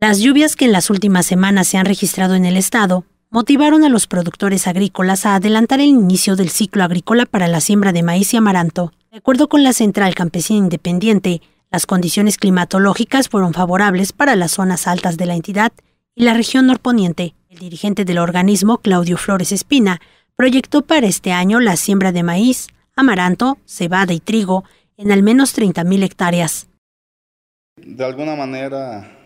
Las lluvias que en las últimas semanas se han registrado en el estado motivaron a los productores agrícolas a adelantar el inicio del ciclo agrícola para la siembra de maíz y amaranto. De acuerdo con la Central Campesina Independiente, las condiciones climatológicas fueron favorables para las zonas altas de la entidad y la región norponiente. El dirigente del organismo, Claudio Flores Espina, proyectó para este año la siembra de maíz, amaranto, cebada y trigo en al menos 30.000 hectáreas. De alguna manera,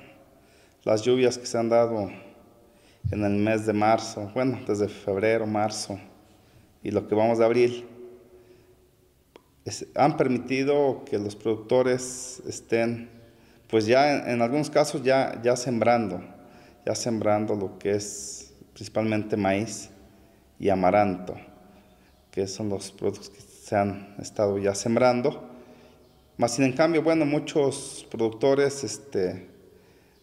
las lluvias que se han dado en el mes de marzo, bueno, desde febrero, marzo y lo que vamos de abril, han permitido que los productores estén, pues ya en, algunos casos ya, ya sembrando, ya sembrando lo que es principalmente maíz y amaranto, que son los productos que se han estado ya sembrando. Más sin en cambio, bueno, muchos productores, este,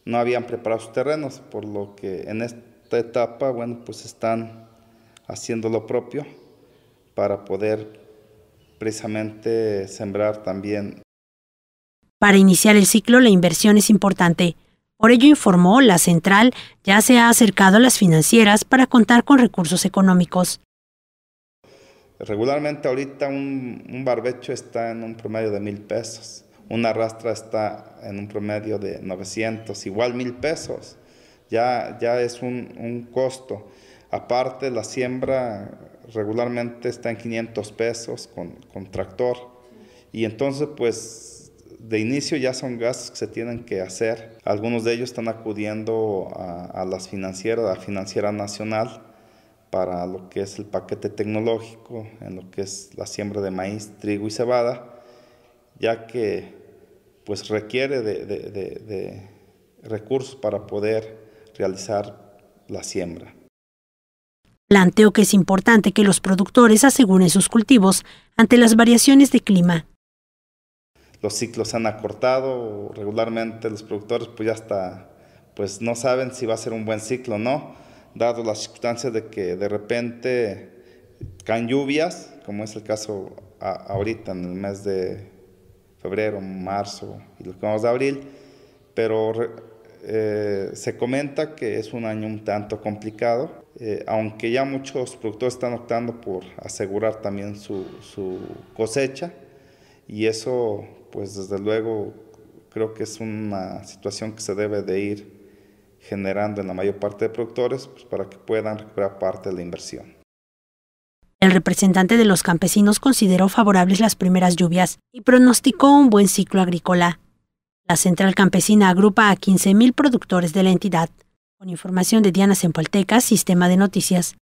no habían preparado sus terrenos, por lo que en esta etapa, bueno, pues están haciendo lo propio para poder precisamente sembrar también. Para iniciar el ciclo la inversión es importante. Por ello informó, la central ya se ha acercado a las financieras para contar con recursos económicos. Regularmente ahorita un, un barbecho está en un promedio de mil pesos una rastra está en un promedio de 900, igual mil pesos. Ya, ya es un, costo. Aparte, la siembra regularmente está en 500 pesos con, con, tractor. Y entonces, pues, de inicio ya son gastos que se tienen que hacer. Algunos de ellos están acudiendo a, a las financieras, a la Financiera Nacional, para lo que es el paquete tecnológico, en lo que es la siembra de maíz, trigo y cebada, ya que pues requiere de, recursos para poder realizar la siembra. Planteo que es importante que los productores aseguren sus cultivos ante las variaciones de clima. Los ciclos se han acortado, regularmente los productores pues ya hasta pues no saben si va a ser un buen ciclo o no, dado las circunstancias de que de repente caen lluvias, como es el caso ahorita en el mes de febrero, marzo y lo que vamos abril, pero eh, se comenta que es un año un tanto complicado, eh, aunque ya muchos productores están optando por asegurar también su, cosecha y eso pues desde luego creo que es una situación que se debe de ir generando en la mayor parte de productores pues, para que puedan recuperar parte de la inversión. El representante de los campesinos consideró favorables las primeras lluvias y pronosticó un buen ciclo agrícola. La central campesina agrupa a 15.000 productores de la entidad. Con información de Diana Sempolteca, Sistema de Noticias.